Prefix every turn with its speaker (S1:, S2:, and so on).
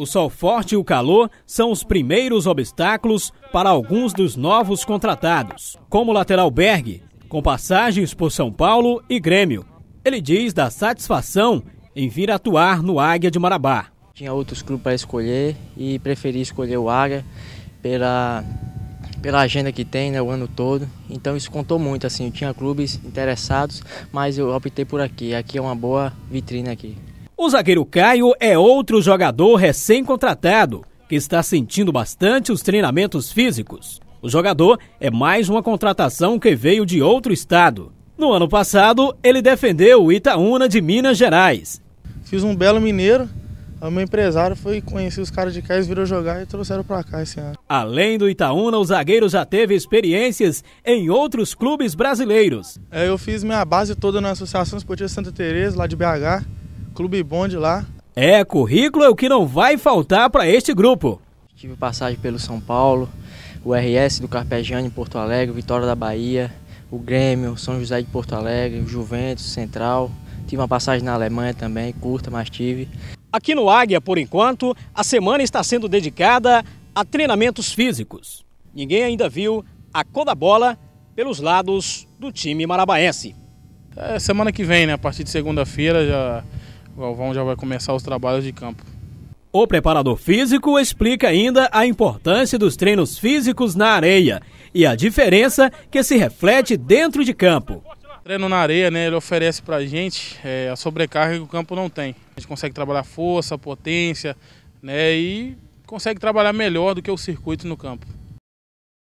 S1: O sol forte e o calor são os primeiros obstáculos para alguns dos novos contratados, como o lateral Berg, com passagens por São Paulo e Grêmio.
S2: Ele diz da satisfação em vir atuar no Águia de Marabá. Tinha outros clubes para escolher e preferi escolher o Águia pela, pela agenda que tem né, o ano todo. Então isso contou muito, assim, tinha clubes interessados, mas eu optei por aqui. Aqui é uma boa vitrine aqui.
S1: O zagueiro Caio é outro jogador recém-contratado que está sentindo bastante os treinamentos físicos. O jogador é mais uma contratação que veio de outro estado. No ano passado, ele defendeu
S3: o Itaúna de Minas Gerais. Fiz um belo mineiro, o meu empresário foi conhecer os caras de Caio, virou jogar e trouxeram para cá esse ano.
S1: Além do Itaúna, o zagueiro já teve
S3: experiências em outros clubes brasileiros. É, eu fiz minha base toda na Associação Esportiva Santa Teresa, lá de BH. Clube Bonde lá. É, currículo é o que não vai
S1: faltar para este grupo.
S2: Tive passagem pelo São Paulo, o RS do Carpegiani em Porto Alegre, Vitória da Bahia, o Grêmio, São José de Porto Alegre, Juventus, Central. Tive uma passagem na Alemanha também, curta, mas tive. Aqui no Águia, por enquanto,
S1: a semana está sendo dedicada a treinamentos físicos. Ninguém ainda viu a cor da bola pelos lados do time marabaense.
S4: É semana que vem, né? A partir de segunda-feira já Galvão já vai começar os trabalhos de campo. O preparador físico explica ainda a importância dos treinos físicos na areia
S1: e a diferença que se reflete dentro de campo.
S4: O treino na areia, né, ele oferece para a gente é, a sobrecarga que o campo não tem. A gente consegue trabalhar força, potência, né, e consegue trabalhar melhor do que o circuito no campo.